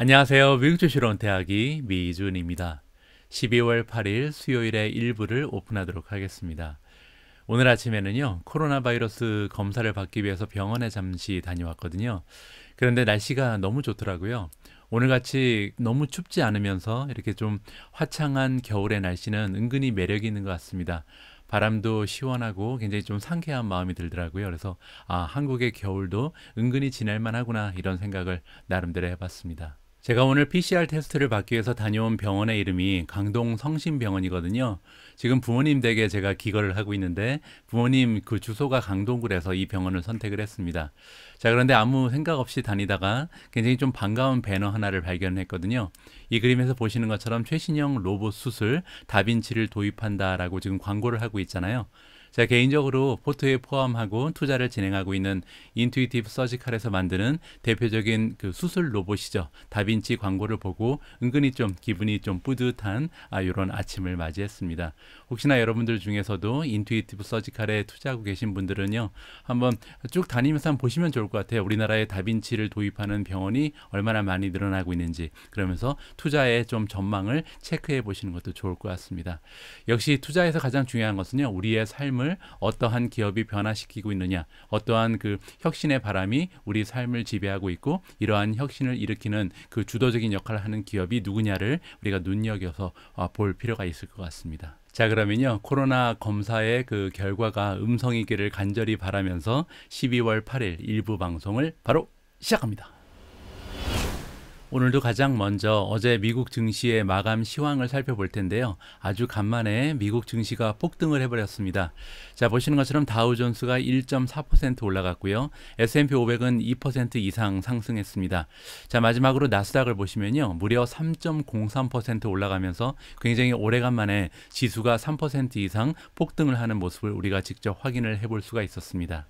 안녕하세요. 미국주시론 대학이 미준입니다. 12월 8일 수요일에 일부를 오픈하도록 하겠습니다. 오늘 아침에는요, 코로나 바이러스 검사를 받기 위해서 병원에 잠시 다녀왔거든요. 그런데 날씨가 너무 좋더라고요. 오늘같이 너무 춥지 않으면서 이렇게 좀 화창한 겨울의 날씨는 은근히 매력이 있는 것 같습니다. 바람도 시원하고 굉장히 좀 상쾌한 마음이 들더라고요. 그래서 아, 한국의 겨울도 은근히 지낼만 하구나 이런 생각을 나름대로 해봤습니다. 제가 오늘 PCR 테스트를 받기 위해서 다녀온 병원의 이름이 강동 성심병원이거든요. 지금 부모님 댁에 제가 기거를 하고 있는데 부모님 그 주소가 강동구라서 이 병원을 선택을 했습니다. 자, 그런데 아무 생각 없이 다니다가 굉장히 좀 반가운 배너 하나를 발견했거든요. 이 그림에서 보시는 것처럼 최신형 로봇 수술 다빈치를 도입한다라고 지금 광고를 하고 있잖아요. 제가 개인적으로 포트에 포함하고 투자를 진행하고 있는 인투이티브 서지칼에서 만드는 대표적인 그 수술 로봇이죠. 다빈치 광고를 보고 은근히 좀 기분이 좀 뿌듯한 아, 이런 아침을 맞이했습니다. 혹시나 여러분들 중에서도 인투이티브 서지칼에 투자하고 계신 분들은요. 한번 쭉 다니면서 한번 보시면 좋을 것 같아요. 우리나라에 다빈치를 도입하는 병원이 얼마나 많이 늘어나고 있는지 그러면서 투자의 좀 전망을 체크해 보시는 것도 좋을 것 같습니다. 역시 투자에서 가장 중요한 것은요. 우리의 삶 삶을 어떠한 기업이 변화시키고 있느냐, 어떠한 그 혁신의 바람이 우리 삶을 지배하고 있고 이러한 혁신을 일으키는 그 주도적인 역할을 하는 기업이 누구냐를 우리가 눈여겨서 아, 볼 필요가 있을 것 같습니다. 자 그러면요 코로나 검사의 그 결과가 음성이기를 간절히 바라면서 12월 8일 일부 방송을 바로 시작합니다. 오늘도 가장 먼저 어제 미국 증시의 마감 시황을 살펴볼 텐데요. 아주 간만에 미국 증시가 폭등을 해버렸습니다. 자 보시는 것처럼 다우존스가 1.4% 올라갔고요. S&P 500은 2% 이상 상승했습니다. 자 마지막으로 나스닥을 보시면요. 무려 3.03% 올라가면서 굉장히 오래간만에 지수가 3% 이상 폭등을 하는 모습을 우리가 직접 확인을 해볼 수가 있었습니다.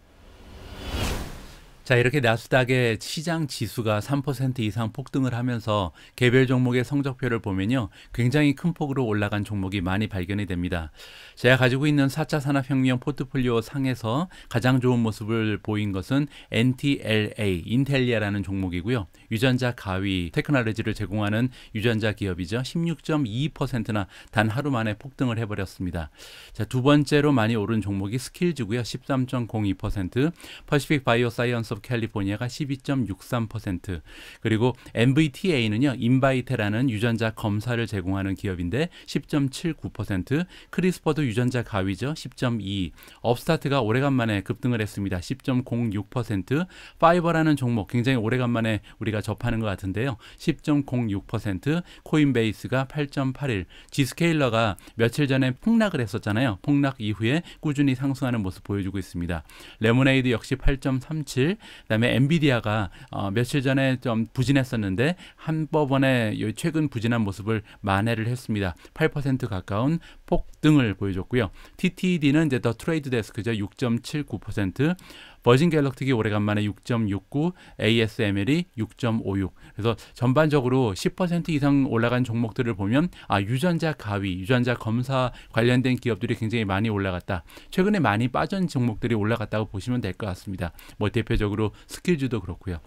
자, 이렇게 나스닥의 시장 지수가 3% 이상 폭등을 하면서 개별 종목의 성적표를 보면요. 굉장히 큰 폭으로 올라간 종목이 많이 발견이 됩니다. 제가 가지고 있는 4차 산업혁명 포트폴리오 상에서 가장 좋은 모습을 보인 것은 NTLA, 인텔리아라는 종목이고요. 유전자 가위 테크놀로지를 제공하는 유전자 기업이죠. 16.2%나 단 하루 만에 폭등을 해버렸습니다. 자, 두 번째로 많이 오른 종목이 스킬즈고요. 13.02%, 퍼시픽 바이오 사이언스 오브 캘리포니아가 12.63% 그리고 MVTA는요 인바이테라는 유전자 검사를 제공하는 기업인데 10.79% 크리스퍼도 유전자 가위죠 10.2 업스타트가 오래간만에 급등을 했습니다 10.06% 파이버라는 종목 굉장히 오래간만에 우리가 접하는 것 같은데요 10.06% 코인베이스가 8.81 지스케일러가 며칠 전에 폭락을 했었잖아요 폭락 이후에 꾸준히 상승하는 모습 보여주고 있습니다 레모네이드 역시 8.37 그다음에 엔비디아가 어, 며칠 전에 좀 부진했었는데 한법원의 최근 부진한 모습을 만회를 했습니다. 8% 가까운 폭등을 보여줬고요. TTD는 이제 더 트레이드 데스크죠. 6.79%. 버진 갤럭틱이 오래간만에 6.69, ASML이 6.56. 그래서 전반적으로 10% 이상 올라간 종목들을 보면 아 유전자 가위, 유전자 검사 관련된 기업들이 굉장히 많이 올라갔다. 최근에 많이 빠진 종목들이 올라갔다고 보시면 될 것 같습니다. 뭐 대표적으로 스킬즈도 그렇고요.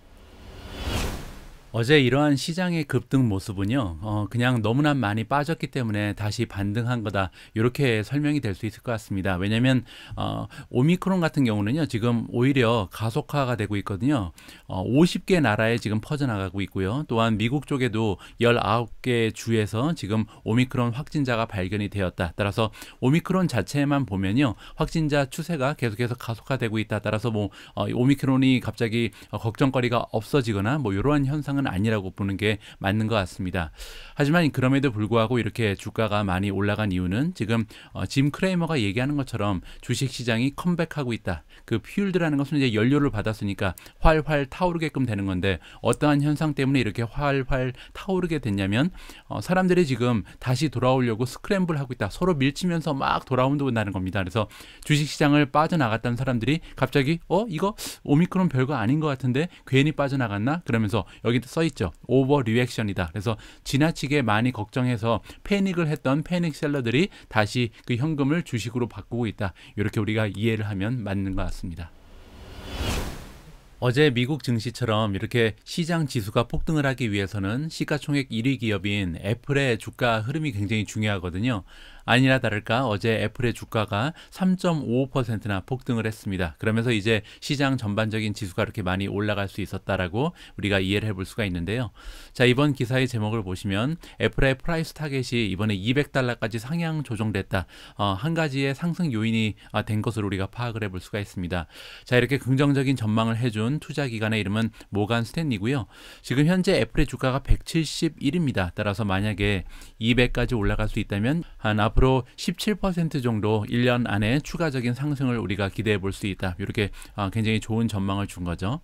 어제 이러한 시장의 급등 모습은요, 어, 그냥 너무나 많이 빠졌기 때문에 다시 반등한 거다. 이렇게 설명이 될 수 있을 것 같습니다. 왜냐면, 어, 오미크론 같은 경우는요, 지금 오히려 가속화가 되고 있거든요. 어, 50개 나라에 지금 퍼져나가고 있고요. 또한 미국 쪽에도 19개 주에서 지금 오미크론 확진자가 발견이 되었다. 따라서 오미크론 자체만 보면요, 확진자 추세가 계속해서 가속화되고 있다. 따라서 뭐, 어, 오미크론이 갑자기 어, 걱정거리가 없어지거나 뭐, 이러한 현상은 상황은 아니라고 보는 게 맞는 것 같습니다. 하지만 그럼에도 불구하고 이렇게 주가가 많이 올라간 이유는 지금 어, 짐 크레이머가 얘기하는 것처럼 주식 시장이 컴백하고 있다. 그 퓨일드라는 것은 이제 연료를 받았으니까 활활 타오르게끔 되는 건데 어떠한 현상 때문에 이렇게 활활 타오르게 됐냐면 어, 사람들이 지금 다시 돌아오려고 스크램블 하고 있다. 서로 밀치면서 막 돌아온다는 겁니다. 그래서 주식 시장을 빠져나갔던 사람들이 갑자기 어 이거 오미크론 별거 아닌 것 같은데 괜히 빠져나갔나 그러면서 여기 써 있죠. 오버 리액션이다. 그래서 지나치게 많이 걱정해서 패닉을 했던 패닉 셀러들이 다시 그 현금을 주식으로 바꾸고 있다. 이렇게 우리가 이해를 하면 맞는 것 같습니다. 어제 미국 증시처럼 이렇게 시장 지수가 폭등을 하기 위해서는 시가총액 1위 기업인 애플의 주가 흐름이 굉장히 중요하거든요. 아니라 다를까 어제 애플의 주가가 3 5나 폭등을 했습니다. 그러면서 이제 시장 전반적인 지수가 이렇게 많이 올라갈 수 있었다라고 우리가 이해를 해볼 수가 있는데요. 자, 이번 기사의 제목을 보시면 애플의 프라이스 타겟이 이번에 200달러까지 상향 조정됐다. 어, 한 가지의 상승 요인이 아, 된것으로 우리가 파악을 해볼 수가 있습니다. 자, 이렇게 긍정적인 전망을 해준 투자 기관의 이름은 모간 스탠리고요. 지금 현재 애플의 주가가 171입니다. 따라서 만약에 200까지 올라갈 수 있다면 한 앞으로 17% 정도 1년 안에 추가적인 상승을 우리가 기대해 볼 수 있다. 이렇게 아, 굉장히 좋은 전망을 준 거죠.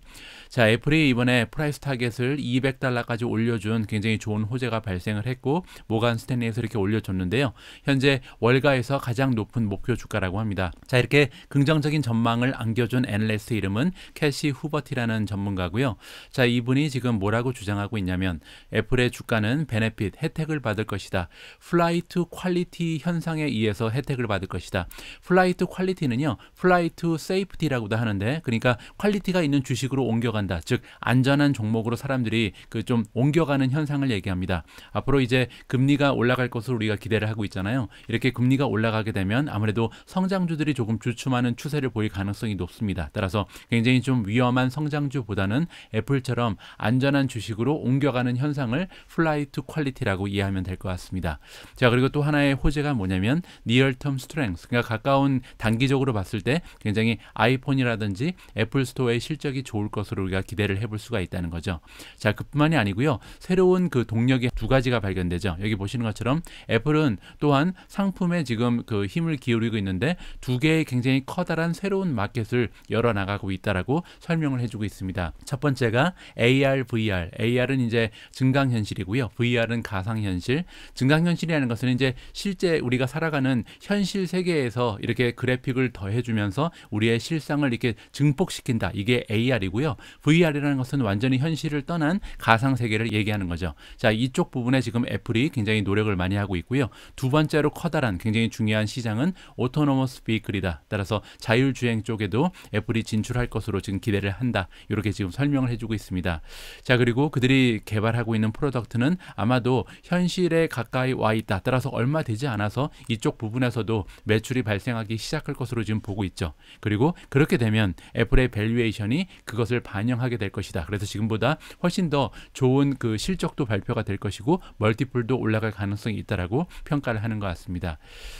자, 애플이 이번에 프라이스 타겟을 200달러까지 올려준 굉장히 좋은 호재가 발생을 했고 모간 스탠리에서 이렇게 올려줬는데요. 현재 월가에서 가장 높은 목표 주가라고 합니다. 자, 이렇게 긍정적인 전망을 안겨준 애널리스트 이름은 캐시 후버티라는 전문가고요. 자, 이분이 지금 뭐라고 주장하고 있냐면 애플의 주가는 베네핏 혜택을 받을 것이다. 플라이 트 퀄리티 현상에 의해서 혜택을 받을 것이다. 플라이트 퀄리티는요. 플라이트 세이프티라고도 하는데 그러니까 퀄리티가 있는 주식으로 옮겨간다. 즉 안전한 종목으로 사람들이 그 좀 옮겨가는 현상을 얘기합니다. 앞으로 이제 금리가 올라갈 것으로 우리가 기대를 하고 있잖아요. 이렇게 금리가 올라가게 되면 아무래도 성장주들이 조금 주춤하는 추세를 보일 가능성이 높습니다. 따라서 굉장히 좀 위험한 성장주보다는 애플처럼 안전한 주식으로 옮겨가는 현상을 플라이트 퀄리티라고 이해하면 될 것 같습니다. 자 그리고 또 하나의 호재가 차이가 뭐냐면 리얼텀 스트렝스 m 그러니까 가까운 단기적으로 봤을 때 굉장히 아이폰이라든지 애플 스토어의 실적이 좋을 것으로 우리가 기대를 해볼 수가 있다는 거죠. 자, 그뿐만이 아니고요. 새로운 그 동력이 두 가지가 발견되죠. 여기 보시는 것처럼 애플은 또한 상품에 지금 그 힘을 기울이고 있는데 두 개의 굉장히 커다란 새로운 마켓을 열어 나가고 있다라고 설명을 해주고 있습니다. 첫 번째가 AR, VR. AR은 이제 증강현실이고요. VR은 가상현실. 증강현실이라는 것은 이제 실제 우리가 살아가는 현실 세계에서 이렇게 그래픽을 더해주면서 우리의 실상을 이렇게 증폭시킨다. 이게 AR이고요. VR이라는 것은 완전히 현실을 떠난 가상 세계를 얘기하는 거죠. 자, 이쪽 부분에 지금 애플이 굉장히 노력을 많이 하고 있고요. 두 번째로 커다란 굉장히 중요한 시장은 오토노머스 비클이다. 따라서 자율주행 쪽에도 애플이 진출할 것으로 지금 기대를 한다. 이렇게 지금 설명을 해주고 있습니다. 자, 그리고 그들이 개발하고 있는 프로덕트는 아마도 현실에 가까이 와 있다. 따라서 얼마 되지 않아 나서 이쪽 부분에서도 매출이 발생하기 시작할 것으로 지금 보고 있죠. 그리고 그렇게 되면 애플의 밸류에이션이 그것을 반영하게 될 것이다. 그래서 지금보다 훨씬 더 좋은 그 실적도 발표가 될 것이고 멀티플도 올라갈 가능성이 있다라고 평가를 하는 것 같습니다.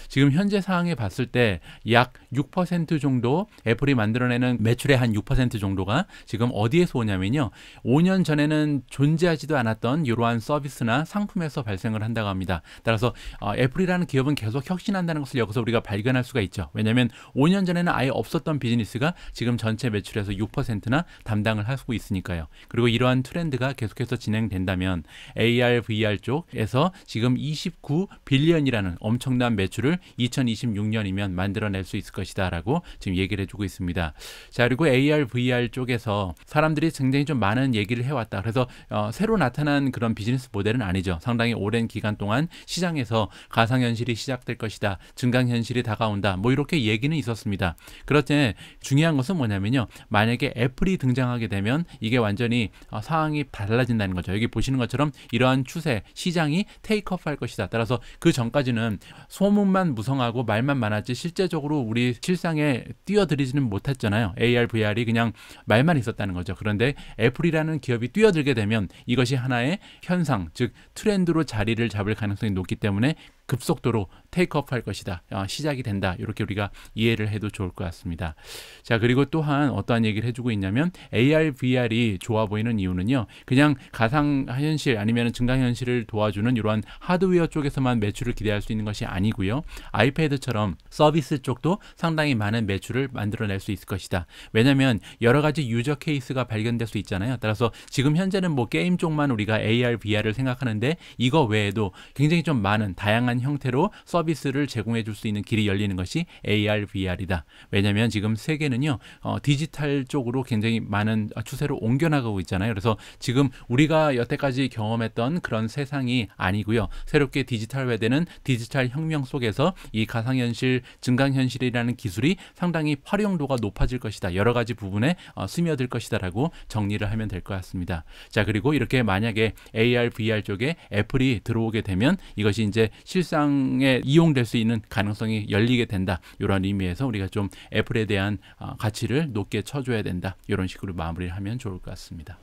지금 현재 상황에 봤을 때 약 6% 정도 애플이 만들어내는 매출의 한 6% 정도가 지금 어디에서 오냐면요. 5년 전에는 존재하지도 않았던 이러한 서비스나 상품에서 발생을 한다고 합니다. 따라서 어, 애플이라는 기업 기업은 계속 혁신한다는 것을 여기서 우리가 발견할 수가 있죠. 왜냐하면 5년 전에는 아예 없었던 비즈니스가 지금 전체 매출에서 6%나 담당을 하고 있으니까요. 그리고 이러한 트렌드가 계속해서 진행된다면 AR, VR 쪽에서 지금 29 빌리언이라는 엄청난 매출을 2026년이면 만들어낼 수 있을 것이다라고 지금 얘기를 해주고 있습니다. 자 그리고 AR, VR 쪽에서 사람들이 굉장히 좀 많은 얘기를 해왔다. 그래서 어, 새로 나타난 그런 비즈니스 모델은 아니죠. 상당히 오랜 기간 동안 시장에서 가상현실 현실이 시작될 것이다. 증강 현실이 다가온다. 뭐 이렇게 얘기는 있었습니다. 그렇지 중요한 것은 뭐냐면요. 만약에 애플이 등장하게 되면 이게 완전히 어, 상황이 달라진다는 거죠. 여기 보시는 것처럼 이러한 추세 시장이 테이크업할 것이다. 따라서 그 전까지는 소문만 무성하고 말만 많았지 실제적으로 우리 실상에 뛰어들이지는 못했잖아요. AR, VR이 그냥 말만 있었다는 거죠. 그런데 애플이라는 기업이 뛰어들게 되면 이것이 하나의 현상, 즉 트렌드로 자리를 잡을 가능성이 높기 때문에 급속도로 테이크업 할 것이다. 어, 시작이 된다. 이렇게 우리가 이해를 해도 좋을 것 같습니다. 자, 그리고 또한 어떠한 얘기를 해주고 있냐면 AR, VR이 좋아 보이는 이유는요. 그냥 가상현실 아니면 증강현실을 도와주는 이러한 하드웨어 쪽에서만 매출을 기대할 수 있는 것이 아니고요. 아이패드처럼 서비스 쪽도 상당히 많은 매출을 만들어낼 수 있을 것이다. 왜냐하면 여러 가지 유저 케이스가 발견될 수 있잖아요. 따라서 지금 현재는 뭐 게임 쪽만 우리가 AR, VR을 생각하는데 이거 외에도 굉장히 좀 많은 다양한 형태로 서비스 서비스를 제공해 줄 수 있는 길이 열리는 것이 AR, VR이다. 왜냐하면 지금 세계는요 어, 디지털 쪽으로 굉장히 많은 추세로 옮겨나가고 있잖아요. 그래서 지금 우리가 여태까지 경험했던 그런 세상이 아니고요. 새롭게 디지털화되는 디지털 혁명 속에서 이 가상현실, 증강현실이라는 기술이 상당히 활용도가 높아질 것이다. 여러 가지 부분에 어, 스며들 것이다라고 정리를 하면 될 것 같습니다. 자 그리고 이렇게 만약에 AR, VR 쪽에 애플이 들어오게 되면 이것이 이제 실상의 이용될 수 있는 가능성이 열리게 된다. 이런 의미에서 우리가 좀 애플에 대한 어, 가치를 높게 쳐줘야 된다. 이런 식으로 마무리를 하면 좋을 것 같습니다.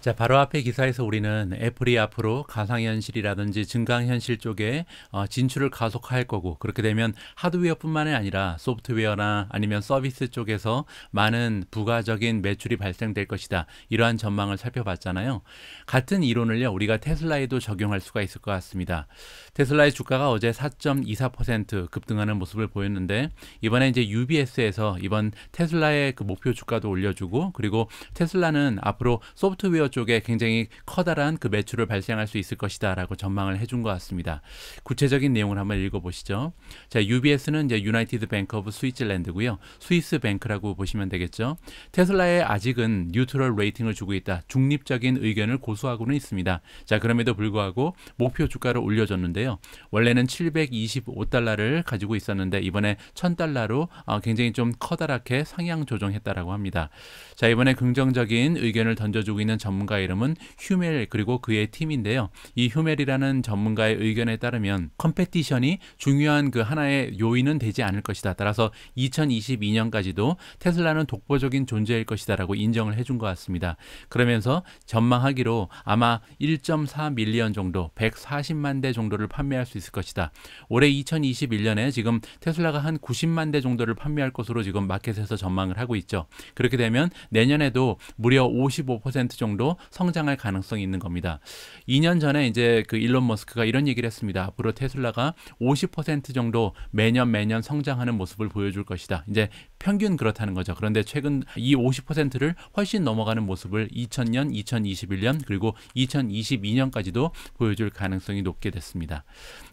자, 바로 앞에 기사에서 우리는 애플이 앞으로 가상현실이라든지 증강현실 쪽에 어, 진출을 가속할 거고 그렇게 되면 하드웨어뿐만이 아니라 소프트웨어나 아니면 서비스 쪽에서 많은 부가적인 매출이 발생될 것이다. 이러한 전망을 살펴봤잖아요. 같은 이론을요. 우리가 테슬라에도 적용할 수가 있을 것 같습니다. 테슬라의 주가가 어제 4.24% 급등하는 모습을 보였는데 이번에 이제 UBS에서 이번 테슬라의 그 목표 주가도 올려주고 그리고 테슬라는 앞으로 소프트웨어 쪽에 굉장히 커다란 그 매출을 발생할 수 있을 것이다라고 전망을 해준 것 같습니다. 구체적인 내용을 한번 읽어보시죠. 자, UBS는 이제 유나이티드 뱅크 오브 스위츠랜드고요. 스위스 뱅크라고 보시면 되겠죠. 테슬라에 아직은 뉴트럴 레이팅을 주고 있다. 중립적인 의견을 고수하고는 있습니다. 자, 그럼에도 불구하고 목표 주가를 올려줬는데요. 원래는 725달러를 가지고 있었는데 이번에 1000달러로 어, 굉장히 좀 커다랗게 상향 조정했다라고 합니다. 자, 이번에 긍정적인 의견을 던져주고 있는 전문 전문가 이름은 휴멜 그리고 그의 팀인데요. 이 휴멜이라는 전문가의 의견에 따르면 컴페티션이 중요한 그 하나의 요인은 되지 않을 것이다. 따라서 2022년까지도 테슬라는 독보적인 존재일 것이다라고 인정을 해준 것 같습니다. 그러면서 전망하기로 아마 1.4 밀리언 정도, 140만 대 정도를 판매할 수 있을 것이다. 올해 2021년에 지금 테슬라가 한 90만 대 정도를 판매할 것으로 지금 마켓에서 전망을 하고 있죠. 그렇게 되면 내년에도 무려 55% 정도 성장할 가능성이 있는 겁니다. 2년 전에 이제 그 일론 머스크가 이런 얘기를 했습니다. 앞으로 테슬라가 50% 정도 매년 매년 성장하는 모습을 보여줄 것이다. 이제 평균 그렇다는 거죠. 그런데 최근 이 50%를 훨씬 넘어가는 모습을 2000년, 2021년 그리고 2022년까지도 보여줄 가능성이 높게 됐습니다.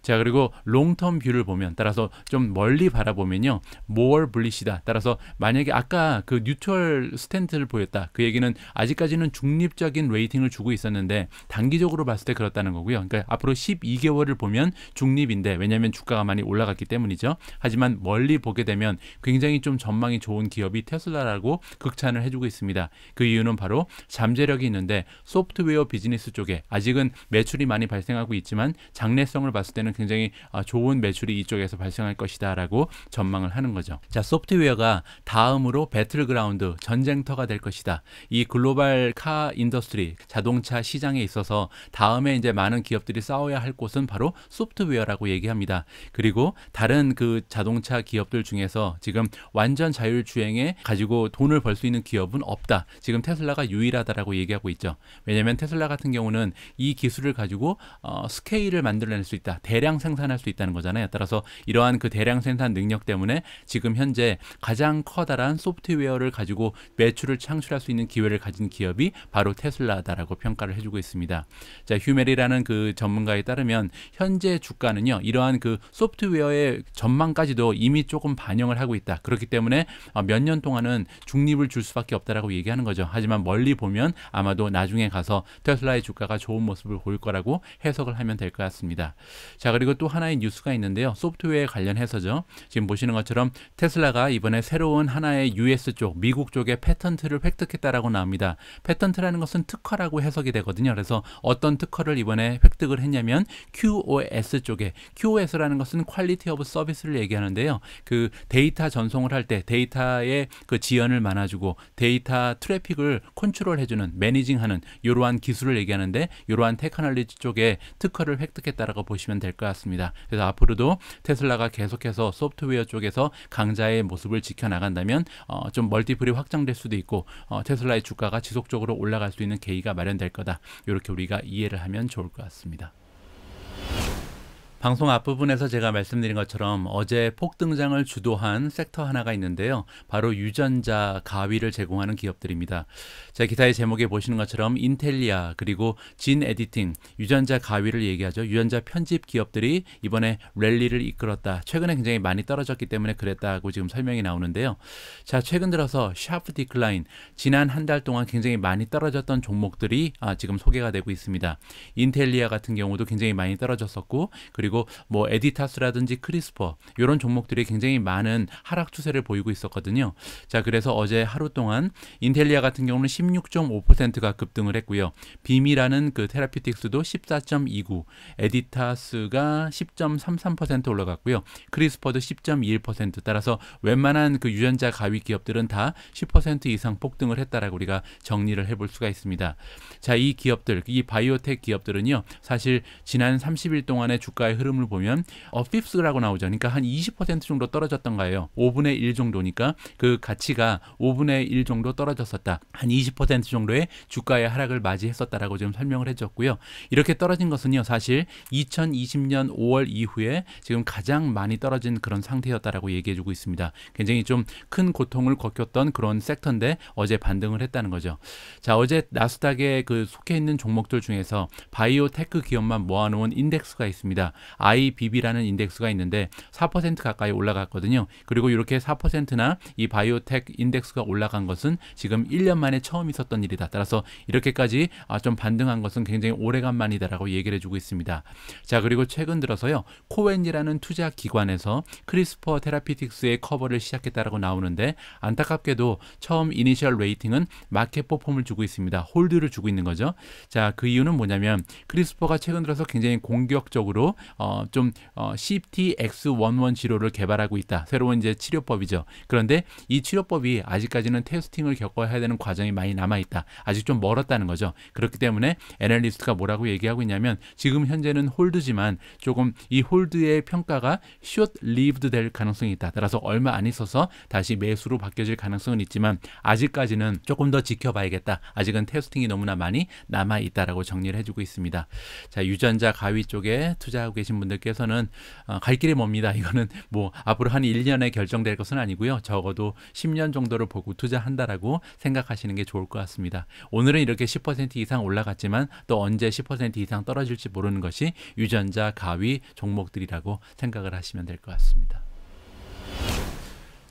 자 그리고 롱텀 뷰를 보면 따라서 좀 멀리 바라보면요. more bullish다. 따라서 만약에 아까 그 뉴트럴 스탠트를 보였다. 그 얘기는 아직까지는 중립적인 레이팅을 주고 있었는데 단기적으로 봤을 때 그렇다는 거고요. 그러니까 앞으로 12개월을 보면 중립인데 왜냐하면 주가가 많이 올라갔기 때문이죠. 하지만 멀리 보게 되면 굉장히 좀 점. 전망이 좋은 기업이 테슬라라고 극찬을 해주고 있습니다. 그 이유는 바로 잠재력이 있는데 소프트웨어 비즈니스 쪽에 아직은 매출이 많이 발생하고 있지만 장래성을 봤을 때는 굉장히 아, 좋은 매출이 이쪽에서 발생할 것이다라고 전망을 하는 거죠. 자, 소프트웨어가 다음으로 배틀그라운드 전쟁터가 될 것이다. 이 글로벌 카 인더스트리 자동차 시장에 있어서 다음에 이제 많은 기업들이 싸워야 할 곳은 바로 소프트웨어라고 얘기합니다. 그리고 다른 그 자동차 기업들 중에서 지금 완전 완전 자율주행에 가지고 돈을 벌 수 있는 기업은 없다. 지금 테슬라가 유일하다라고 얘기하고 있죠. 왜냐하면 테슬라 같은 경우는 이 기술을 가지고 어, 스케일을 만들어낼 수 있다. 대량 생산할 수 있다는 거잖아요. 따라서 이러한 그 대량 생산 능력 때문에 지금 현재 가장 커다란 소프트웨어를 가지고 매출을 창출할 수 있는 기회를 가진 기업이 바로 테슬라다라고 평가를 해주고 있습니다. 자, 휴메리라는그 전문가에 따르면 현재 주가는요. 이러한 그 소프트웨어의 전망까지도 이미 조금 반영을 하고 있다. 그렇기 때문에 때문에 어, 몇년 동안은 중립을 줄 수밖에 없다라고 얘기하는 거죠. 하지만 멀리 보면 아마도 나중에 가서 테슬라의 주가가 좋은 모습을 보일 거라고 해석을 하면 될 것 같습니다. 자 그리고 또 하나의 뉴스가 있는데요. 소프트웨어에 관련해서죠. 지금 보시는 것처럼 테슬라가 이번에 새로운 하나의 US 쪽 미국 쪽의 패턴트를 획득했다라고 나옵니다. 패턴트라는 것은 특허라고 해석이 되거든요. 그래서 어떤 특허를 이번에 획득을 했냐면 QoS 쪽에 QoS라는 것은 퀄리티 오브 서비스를 얘기하는데요. 그 데이터 전송을 할때 데이터의 그 지연을 많아주고 데이터 트래픽을 컨트롤해주는 매니징하는 이러한 기술을 얘기하는데 이러한 테크놀리지 쪽에 특허를 획득했다라고 보시면 될 것 같습니다. 그래서 앞으로도 테슬라가 계속해서 소프트웨어 쪽에서 강자의 모습을 지켜나간다면 어, 좀 멀티플이 확장될 수도 있고 어, 테슬라의 주가가 지속적으로 올라갈 수 있는 계기가 마련될 거다. 이렇게 우리가 이해를 하면 좋을 것 같습니다. 방송 앞부분에서 제가 말씀드린 것처럼 어제 폭등장을 주도한 섹터 하나가 있는데요. 바로 유전자 가위를 제공하는 기업들입니다. 제 기사의 제목에 보시는 것처럼 인텔리아 그리고 진 에디팅, 유전자 가위를 얘기하죠. 유전자 편집 기업들이 이번에 랠리를 이끌었다. 최근에 굉장히 많이 떨어졌기 때문에 그랬다고 지금 설명이 나오는데요. 자, 최근 들어서 샤프 디클라인, 지난 한 달 동안 굉장히 많이 떨어졌던 종목들이 아, 지금 소개가 되고 있습니다. 인텔리아 같은 경우도 굉장히 많이 떨어졌었고 그리고 그리고 뭐 에디타스라든지 크리스퍼 이런 종목들이 굉장히 많은 하락 추세를 보이고 있었거든요. 자, 그래서 어제 하루 동안 인텔리아 같은 경우는 16.5%가 급등을 했고요. 비이라는그 테라피틱스도 14.29, 에디타스가 10.33% 올라갔고요. 크리스퍼도 10.21% 따라서 웬만한 그 유전자 가위 기업들은 다 10% 이상 폭등을 했다라고 우리가 정리를 해볼 수가 있습니다. 자, 이 기업들, 이 바이오텍 기업들은요. 사실 지난 30일 동안의 주가의 흐름을 보면 어피프스라고 나오죠. 그러니까 한 20% 정도 떨어졌던 거예요. 5분의 1 정도니까 그 가치가 5분의 1 정도 떨어졌었다. 한 20% 정도의 주가의 하락을 맞이했었다라고 지금 설명을 해줬고요. 이렇게 떨어진 것은요. 사실 2020년 5월 이후에 지금 가장 많이 떨어진 그런 상태였다라고 얘기해주고 있습니다. 굉장히 좀 큰 고통을 겪었던 그런 섹터인데 어제 반등을 했다는 거죠. 자 어제 나스닥에 그 속해 있는 종목들 중에서 바이오 테크 기업만 모아놓은 인덱스가 있습니다. IBB라는 인덱스가 있는데 4% 가까이 올라갔거든요. 그리고 이렇게 4%나 이 바이오텍 인덱스가 올라간 것은 지금 1년 만에 처음 있었던 일이다. 따라서 이렇게까지 아, 좀 반등한 것은 굉장히 오래간만이다라고 얘기를 해주고 있습니다. 자 그리고 최근 들어서요. 코웬이라는 투자 기관에서 크리스퍼 테라피틱스의 커버를 시작했다라고 나오는데 안타깝게도 처음 이니셜 레이팅은 마켓 퍼폼을 주고 있습니다. 홀드를 주고 있는 거죠. 자그 이유는 뭐냐면 크리스퍼가 최근 들어서 굉장히 공격적으로 어, 좀 어, CTX11 치료를 개발하고 있다. 새로운 이제 치료법이죠. 그런데 이 치료법이 아직까지는 테스팅을 겪어야 되는 과정이 많이 남아 있다. 아직 좀 멀었다는 거죠. 그렇기 때문에 애널리스트가 뭐라고 얘기하고 있냐면 지금 현재는 홀드지만 조금 이 홀드의 평가가 short lived 될 가능성이 있다. 따라서 얼마 안 있어서 다시 매수로 바뀌어질 가능성은 있지만 아직까지는 조금 더 지켜봐야겠다. 아직은 테스팅이 너무나 많이 남아 있다라고 정리를 해주고 있습니다. 자 유전자 가위 쪽에 투자하고 계신 계신 분들께서는 어, 갈 길이 멉니다. 이거는 뭐 앞으로 한 1년에 결정될 것은 아니고요. 적어도 10년 정도를 보고 투자한다라고 생각하시는 게 좋을 것 같습니다. 오늘은 이렇게 10% 이상 올라갔지만 또 언제 10% 이상 떨어질지 모르는 것이 유전자 가위 종목들이라고 생각을 하시면 될 것 같습니다.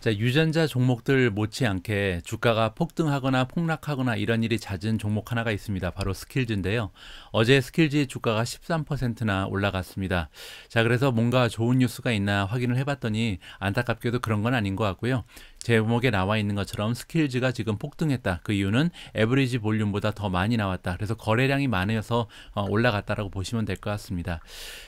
자, 유전자 종목들 못지않게 주가가 폭등하거나 폭락하거나 이런 일이 잦은 종목 하나가 있습니다. 바로 스킬즈인데요. 어제 스킬즈 의 주가가 13%나 올라갔습니다. 자, 그래서 뭔가 좋은 뉴스가 있나 확인을 해봤더니 안타깝게도 그런 건 아닌 것 같고요. 제목에 나와 있는 것처럼 스킬즈가 지금 폭등했다. 그 이유는 에브리지 볼륨보다 더 많이 나왔다. 그래서 거래량이 많아서 어, 올라갔다라고 보시면 될 것 같습니다.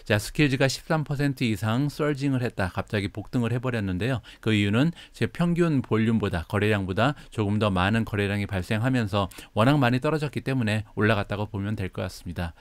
자, 스킬즈가 13% 이상 썰징을 했다. 갑자기 폭등을 해버렸는데요. 그 이유는 제 평균 볼륨보다 거래량보다 조금 더 많은 거래량이 발생하면서 워낙 많이 떨어졌기 때문에 올라갔다고 보면 될 것 같습니다.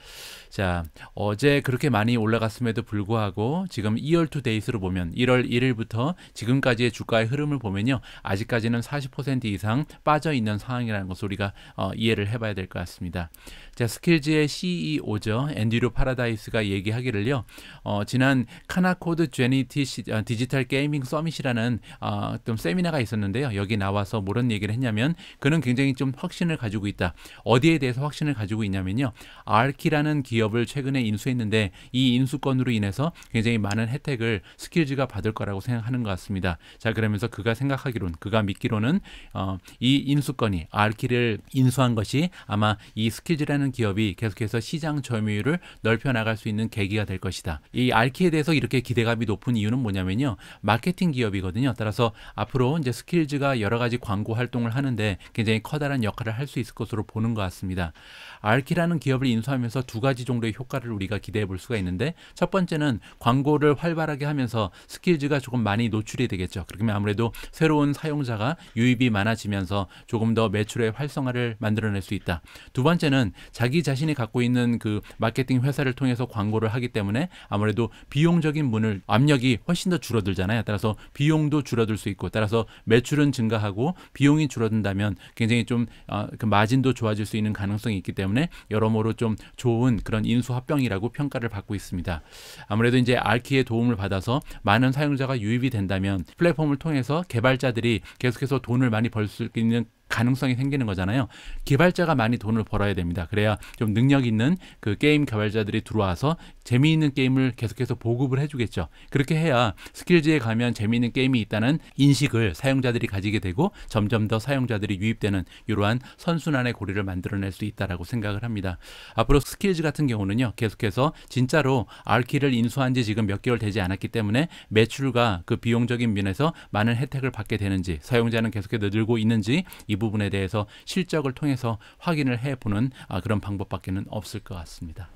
자, 어제 그렇게 많이 올라갔음에도 불구하고 지금 2월 투데이스로 보면 1월 1일부터 지금까지의 주가의 흐름을 보면요. 아직까지는 40% 이상 빠져 있는 상황이라는 것을 우리가 어, 이해를 해봐야 될 것 같습니다. 자, 스킬즈의 CEO죠. 앤디류 파라다이스가 얘기하기를요. 어, 지난 카나코드 제니티 시, 어, 디지털 게이밍 서밋이라는 어, 좀 세미나가 있었는데요. 여기 나와서 뭐런 얘기를 했냐면 그는 굉장히 좀 확신을 가지고 있다. 어디에 대해서 확신을 가지고 있냐면요. 알키라는 기업을 최근에 인수했는데 이인수권으로 인해서 굉장히 많은 혜택을 스킬즈가 받을 거라고 생각하는 것 같습니다. 자, 그러면서 그가 생각하기 알기론 그가 믿기로는 어, 이 인수권이 알키를 인수한 것이 아마 이 스키즈라는 기업이 계속해서 시장 점유율을 넓혀 나갈 수 있는 계기가 될 것이다. 이 알키에 대해서 이렇게 기대감이 높은 이유는 뭐냐면요. 마케팅 기업이거든요. 따라서 앞으로 이제 스킬즈가 여러 가지 광고 활동을 하는데 굉장히 커다란 역할을 할 수 있을 것으로 보는 것 같습니다. 알키라는 기업을 인수하면서 두 가지 정도의 효과를 우리가 기대해 볼 수가 있는데 첫 번째는 광고를 활발하게 하면서 스킬즈가 조금 많이 노출이 되겠죠. 그러면 아무래도 새로운 새로운 사용자가 유입이 많아지면서 조금 더 매출의 활성화를 만들어낼 수 있다. 두 번째는 자기 자신이 갖고 있는 그 마케팅 회사를 통해서 광고를 하기 때문에 아무래도 비용적인 문을 압력이 훨씬 더 줄어들잖아요. 따라서 비용도 줄어들 수 있고 따라서 매출은 증가하고 비용이 줄어든다면 굉장히 좀 어, 그 마진도 좋아질 수 있는 가능성이 있기 때문에 여러모로 좀 좋은 그런 인수합병이라고 평가를 받고 있습니다. 아무래도 이제 알키의 도움을 받아서 많은 사용자가 유입이 된다면 플랫폼을 통해서 개발자 투자들이 계속해서 돈을 많이 벌 수 있는 가능성이 생기는 거잖아요. 개발자가 많이 돈을 벌어야 됩니다. 그래야 좀 능력 있는 그 게임 개발자들이 들어와서 재미있는 게임을 계속해서 보급을 해주겠죠. 그렇게 해야 스킬즈에 가면 재미있는 게임이 있다는 인식을 사용자들이 가지게 되고 점점 더 사용자들이 유입되는 이러한 선순환의 고리를 만들어낼 수 있다라고 생각을 합니다. 앞으로 스킬즈 같은 경우는요. 계속해서 진짜로 R키를 인수한 지 지금 몇 개월 되지 않았기 때문에 매출과 그 비용적인 면에서 많은 혜택을 받게 되는지 사용자는 계속해서 늘고 있는지 이이 부분에 대해서 실적을 통해서 확인을 해보는 아, 그런 방법밖에는 없을 것 같습니다.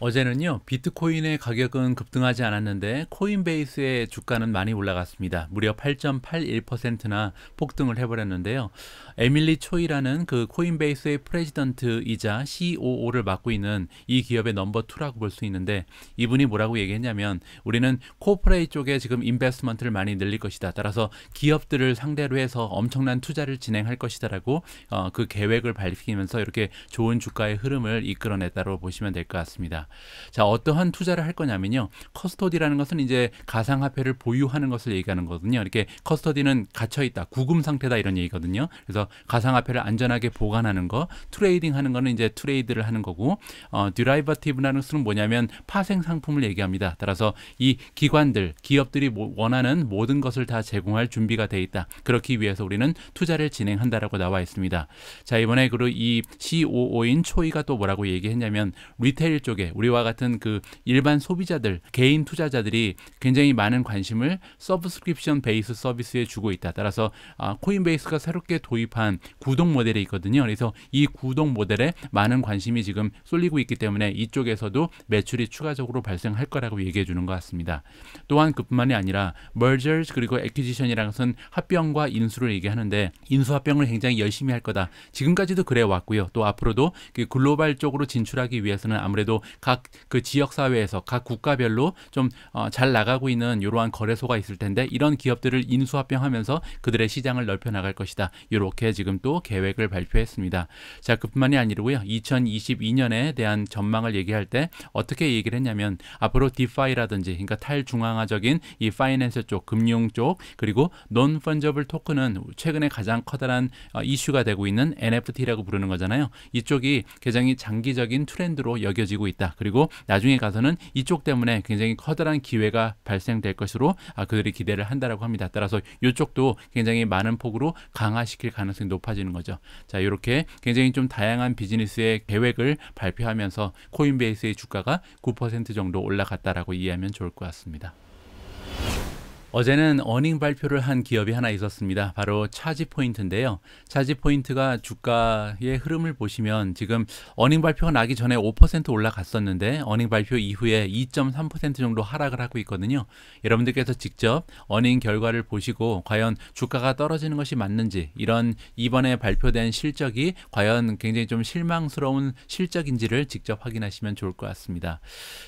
어제는요 비트코인의 가격은 급등하지 않았는데 코인베이스의 주가는 많이 올라갔습니다 무려 8.81%나 폭등을 해버렸는데요 에밀리 초이라는 그 코인베이스의 프레지던트이자 COO를 e 맡고 있는 이 기업의 넘버 투라고 볼 수 있는데 이분이 뭐라고 얘기했냐면 우리는 코퍼레이 쪽에 지금 인베스먼트를 많이 늘릴 것이다. 따라서 기업들을 상대로 해서 엄청난 투자를 진행할 것이다라고 어, 그 계획을 밝히면서 이렇게 좋은 주가의 흐름을 이끌어냈다고 보시면 될 것 같습니다. 자, 어떠한 투자를 할 거냐면요. 커스터디라는 것은 이제 가상화폐를 보유하는 것을 얘기하는 거거든요. 이렇게 커스터디는 갇혀 있다, 구금 상태다 이런 얘기거든요. 그래서 가상화폐를 안전하게 보관하는 거, 트레이딩 하는 거는 이제 트레이드를 하는 거고, 어, 듀라이버티브라는 것은 뭐냐면 파생 상품을 얘기합니다. 따라서 이 기관들, 기업들이 원하는 모든 것을 다 제공할 준비가 돼 있다. 그렇기 위해서 우리는 투자를 진행한다라고 나와 있습니다. 자, 이번에 그리고 이 COO인 초이가 또 뭐라고 얘기했냐면 리테일 쪽에 우리와 같은 그 일반 소비자들, 개인 투자자들이 굉장히 많은 관심을 서브스크립션 베이스 서비스에 주고 있다. 따라서 아, 코인베이스가 새롭게 도입 도입한 구독 모델이 있거든요. 그래서 이 구독 모델에 많은 관심이 지금 쏠리고 있기 때문에 이쪽에서도 매출이 추가적으로 발생할 거라고 얘기해 주는 것 같습니다. 또한 그뿐만이 아니라 mergers 그리고 acquisition이라는 것은 합병과 인수를 얘기하는데 인수 합병을 굉장히 열심히 할 거다. 지금까지도 그래 왔고요. 또 앞으로도 그 글로벌 쪽으로 진출하기 위해서는 아무래도 각 그 지역 사회에서 각 국가별로 좀잘 어 나가고 있는 이러한 거래소가 있을 텐데 이런 기업들을 인수 합병하면서 그들의 시장을 넓혀 나갈 것이다. 이렇게 이렇게 지금 또 계획을 발표했습니다. 자, 그뿐만이 아니고요. 2022년에 대한 전망을 얘기할 때 어떻게 얘기를 했냐면 앞으로 디파이라든지 그러니까 탈중앙화적인 이 파이낸스 쪽, 금융 쪽 그리고 논 펀저블 토큰은 최근에 가장 커다란 어, 이슈가 되고 있는 NFT라고 부르는 거잖아요. 이쪽이 굉장히 장기적인 트렌드로 여겨지고 있다. 그리고 나중에 가서는 이쪽 때문에 굉장히 커다란 기회가 발생될 것으로 아, 그들이 기대를 한다라고 합니다. 따라서 이쪽도 굉장히 많은 폭으로 강화시킬 가능성이 가능성이 높아지는 거죠. 자, 이렇게 굉장히 좀 다양한 비즈니스의 계획을 발표하면서 코인베이스의 주가가 9% 정도 올라갔다라고 이해하면 좋을 것 같습니다. 어제는 어닝 발표를 한 기업이 하나 있었습니다. 바로 차지포인트인데요. 차지포인트가 주가의 흐름을 보시면 지금 어닝 발표가 나기 전에 5% 올라갔었는데 어닝 발표 이후에 2.3% 정도 하락을 하고 있거든요. 여러분들께서 직접 어닝 결과를 보시고 과연 주가가 떨어지는 것이 맞는지 이런 이번에 발표된 실적이 과연 굉장히 좀 실망스러운 실적인지를 직접 확인하시면 좋을 것 같습니다.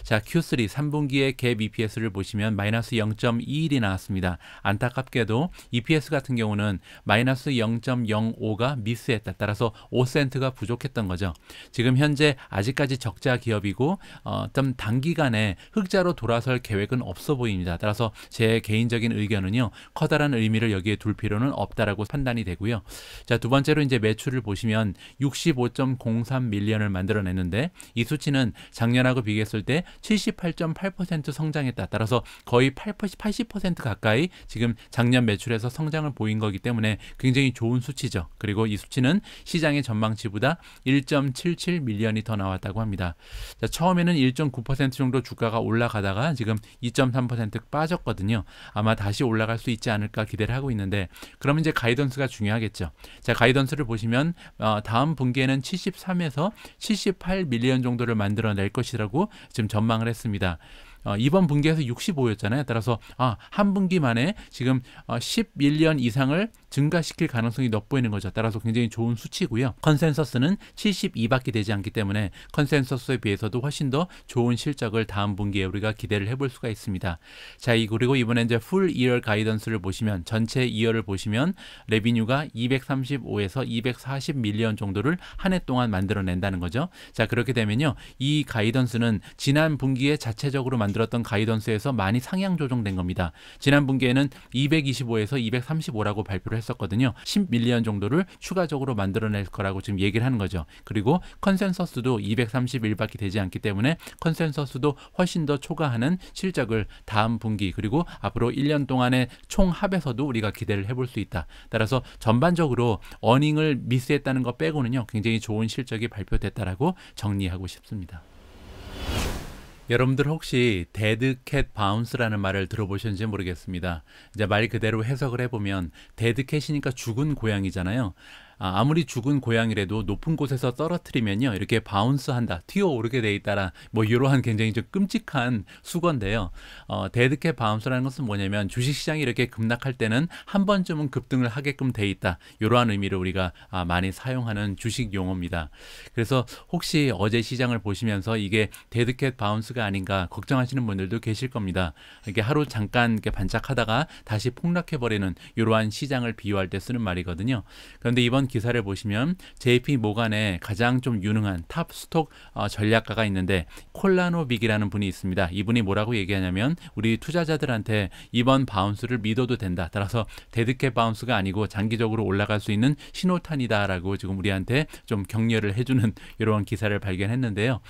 자, Q3 3분기의 갭 EPS를 보시면 마이너스 0.21이나 나왔습니다. 안타깝게도 EPS 같은 경우는 마이너스 0.05가 미스했다. 따라서 5센트가 부족했던 거죠. 지금 현재 아직까지 적자 기업이고 어, 좀 단기간에 흑자로 돌아설 계획은 없어 보입니다. 따라서 제 개인적인 의견은요. 커다란 의미를 여기에 둘 필요는 없다라고 판단이 되고요. 자, 두 번째로 이제 매출을 보시면 65.03 밀리언을 만들어냈는데 이 수치는 작년하고 비교했을 때 78.8% 성장했다. 따라서 거의 8, 8 0 가까이 지금 작년 매출에서 성장을 보인 거기 때문에 굉장히 좋은 수치죠. 그리고 이 수치는 시장의 전망치보다 1.77 밀리언이 더 나왔다고 합니다. 자, 처음에는 1.9% 정도 주가가 올라가다가 지금 2.3% 빠졌거든요. 아마 다시 올라갈 수 있지 않을까 기대를 하고 있는데 그럼 이제 가이던스가 중요하겠죠. 자, 가이던스를 보시면 어, 다음 분기에는 73에서 78 밀리언 정도를 만들어낼 것이라고 지금 전망을 했습니다. 어, 이번 분기에서 65였잖아요. 따라서 아, 한 분기 만에 지금 어, 11년 이상을 증가시킬 가능성이 높보이는 거죠. 따라서 굉장히 좋은 수치고요. 컨센서스는 72밖에 되지 않기 때문에 컨센서스에 비해서도 훨씬 더 좋은 실적을 다음 분기에 우리가 기대를 해볼 수가 있습니다. 자, 이 그리고 이번에 이제 풀 이어 가이던스를 보시면 전체 이어를 보시면 레비뉴가 235에서 240 밀리언 정도를 한 해 동안 만들어낸다는 거죠. 자, 그렇게 되면요. 이 가이던스는 지난 분기에 자체적으로 만들 들었던 가이던스에서 많이 상향 조정된 겁니다. 지난 분기에는 225에서 235라고 발표를 했었거든요. 10밀리언 정도를 추가적으로 만들어낼 거라고 지금 얘기를 하는 거죠. 그리고 컨센서스도 231밖에 되지 않기 때문에 컨센서스도 훨씬 더 초과하는 실적을 다음 분기 그리고 앞으로 1년 동안의 총 합에서도 우리가 기대를 해볼 수 있다. 따라서 전반적으로 어닝을 미스했다는 것 빼고는요. 굉장히 좋은 실적이 발표됐다라고 정리하고 싶습니다. 여러분들 혹시 데드 캣 바운스라는 말을 들어보셨는지 모르겠습니다. 이제 말 그대로 해석을 해보면 데드 캣이니까 죽은 고양이잖아요. 아, 아무리 죽은 고양이라도 높은 곳에서 떨어뜨리면요 이렇게 바운스한다 튀어오르게 돼 있다라 뭐 이러한 굉장히 좀 끔찍한 수건데요 어, 데드캣 바운스라는 것은 뭐냐면 주식시장이 이렇게 급락할 때는 한 번쯤은 급등을 하게끔 돼 있다 이러한 의미로 우리가 아, 많이 사용하는 주식 용어입니다 그래서 혹시 어제 시장을 보시면서 이게 데드캣 바운스가 아닌가 걱정하시는 분들도 계실 겁니다 이게 하루 잠깐 이렇게 반짝하다가 다시 폭락해버리는 이러한 시장을 비유할 때 쓰는 말이거든요 그런데 이번 기사를 보시면 JP 모간의 가장 좀 유능한 탑 스톡 어, 전략가가 있는데 콜라노빅이라는 분이 있습니다. 이분이 뭐라고 얘기하냐면 우리 투자자들한테 이번 바운스를 믿어도 된다. 따라서 데드캣 바운스가 아니고 장기적으로 올라갈 수 있는 신호탄이다라고 지금 우리한테 좀 격려를 해주는 이런 기사를 발견했는데요.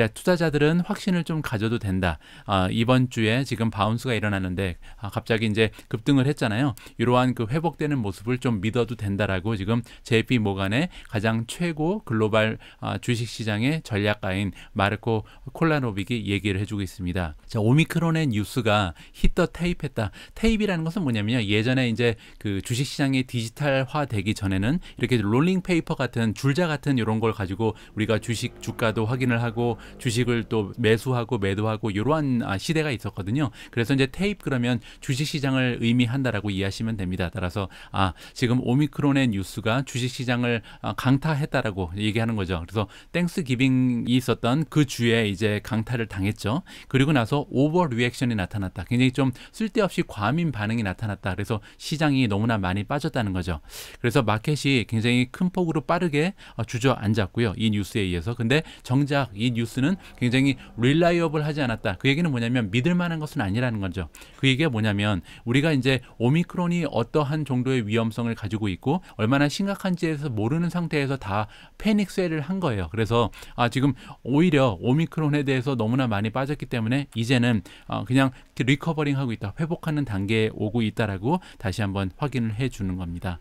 이 투자자들은 확신을 좀 가져도 된다. 아, 이번 주에 지금 바운스가 일어나는데 아, 갑자기 이제 급등을 했잖아요. 이러한 그 회복되는 모습을 좀 믿어도 된다라고 지금 JP 모간의 가장 최고 글로벌 아, 주식시장의 전략가인 마르코 콜라노빅이 얘기를 해주고 있습니다. 자, 오미크론의 뉴스가 히터 테이프했다. 테이프라는 것은 뭐냐면 예전에 이제 그 주식시장이 디지털화되기 전에는 이렇게 롤링 페이퍼 같은 줄자 같은 이런 걸 가지고 우리가 주식 주가도 확인을 하고 주식을 또 매수하고 매도하고 이러한 아, 시대가 있었거든요. 그래서 이제 테이프 그러면 주식 시장을 의미한다라고 이해하시면 됩니다. 따라서 아 지금 오미크론의 뉴스가 주식 시장을 아, 강타했다라고 얘기하는 거죠. 그래서 땡스 기빙이 있었던 그 주에 이제 강타를 당했죠. 그리고 나서 오버 리액션이 나타났다. 굉장히 좀 쓸데없이 과민 반응이 나타났다. 그래서 시장이 너무나 많이 빠졌다는 거죠. 그래서 마켓이 굉장히 큰 폭으로 빠르게 어, 주저앉았고요. 이 뉴스에 의해서. 근데 정작 이 뉴스 뉴스는 굉장히 릴라이어블하지 않았다. 그 얘기는 뭐냐면 믿을 만한 것은 아니라는 거죠. 그 얘기가 뭐냐면 우리가 이제 오미크론이 어떠한 정도의 위험성을 가지고 있고 얼마나 심각한지에서 모르는 상태에서 다 패닉 쇠를 한 거예요. 그래서 아 지금 오히려 오미크론에 대해서 너무나 많이 빠졌기 때문에 이제는 어 그냥 리커버링하고 있다. 회복하는 단계에 오고 있다라고 다시 한번 확인을 해 주는 겁니다.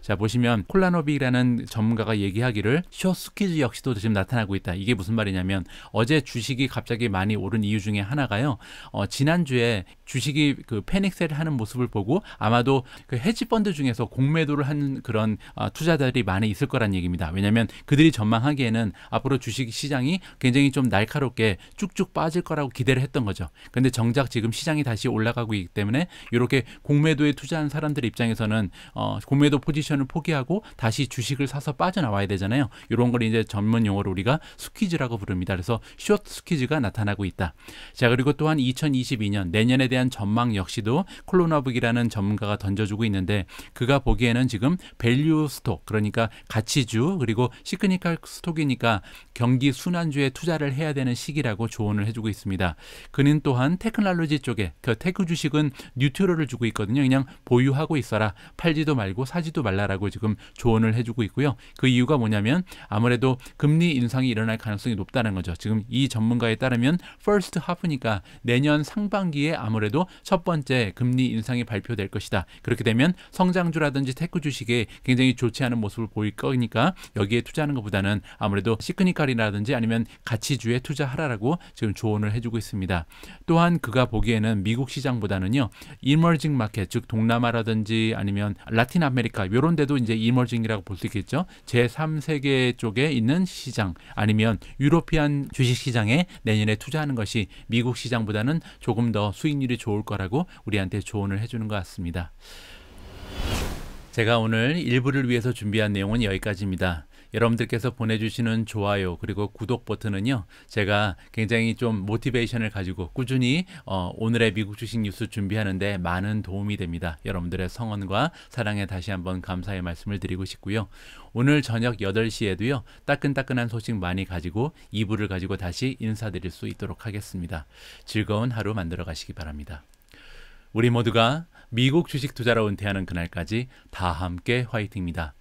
자 보시면 콜라노비라는 전문가가 얘기하기를 쇼스키즈 역시도 지금 나타나고 있다. 이게 무슨 말이냐면 어제 주식이 갑자기 많이 오른 이유 중에 하나가요. 어, 지난주에 주식이 그 패닉셀을 하는 모습을 보고 아마도 그 헤지펀드 중에서 공매도를 한 그런 어, 투자자들이 많이 있을 거란 얘기입니다. 왜냐하면 그들이 전망하기에는 앞으로 주식 시장이 굉장히 좀 날카롭게 쭉쭉 빠질 거라고 기대를 했던 거죠. 근데 정작 지금 시장이 다시 올라가고 있기 때문에 이렇게 공매도에 투자한 사람들 입장에서는 어, 공매도 포지션을 포기하고 다시 주식을 사서 빠져나와야 되잖아요. 이런 걸 이제 전문 용어로 우리가 스퀴즈라고 부릅니다. 그래서 숏 스퀴즈가 나타나고 있다. 자 그리고 또한 2022년 내년에 대한 전망 역시도 콜로나북이라는 전문가가 던져주고 있는데 그가 보기에는 지금 밸류 스톡 그러니까 가치주 그리고 시크니컬 스톡이니까 경기 순환주에 투자를 해야 되는 시기라고 조언을 해주고 있습니다. 그는 또한 테크놀로지 쪽에 그 테크 주식은 뉴트럴을 주고 있거든요. 그냥 보유하고 있어라 팔지도 말고 사지도 말라라고 지금 조언을 해주고 있고요. 그 이유가 뭐냐면 아무래도 금리 인상이 일어날 가능성이 높다는 거죠. 거죠. 지금 이 전문가에 따르면 퍼스트 하프니까 내년 상반기에 아무래도 첫 번째 금리 인상이 발표될 것이다. 그렇게 되면 성장주라든지 테크 주식에 굉장히 좋지 않은 모습을 보일 거니까 여기에 투자하는 것보다는 아무래도 시크니컬이라든지 아니면 가치주에 투자하라라고 지금 조언을 해주고 있습니다. 또한 그가 보기에는 미국 시장보다는요. 이머징 마켓 즉 동남아라든지 아니면 라틴 아메리카 이런 데도 이제 이머징이라고 볼 수 있겠죠. 제3세계 쪽에 있는 시장 아니면 유로피안 주식 시장에 내년에 투자하는 것이 미국 시장보다는 조금 더 수익률이 좋을 거라고 우리한테 조언을 해주는 것 같습니다. 제가 오늘 일부를 위해서 준비한 내용은 여기까지입니다. 여러분들께서 보내주시는 좋아요 그리고 구독 버튼은요 제가 굉장히 좀 모티베이션을 가지고 꾸준히 어, 오늘의 미국 주식 뉴스 준비하는데 많은 도움이 됩니다. 여러분들의 성원과 사랑에 다시 한번 감사의 말씀을 드리고 싶고요. 오늘 저녁 8시에도요 따끈따끈한 소식 많이 가지고 2부를 가지고 다시 인사드릴 수 있도록 하겠습니다. 즐거운 하루 만들어 가시기 바랍니다. 우리 모두가 미국 주식 투자로 은퇴하는 그날까지 다 함께 화이팅입니다.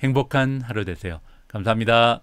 행복한 하루 되세요. 감사합니다.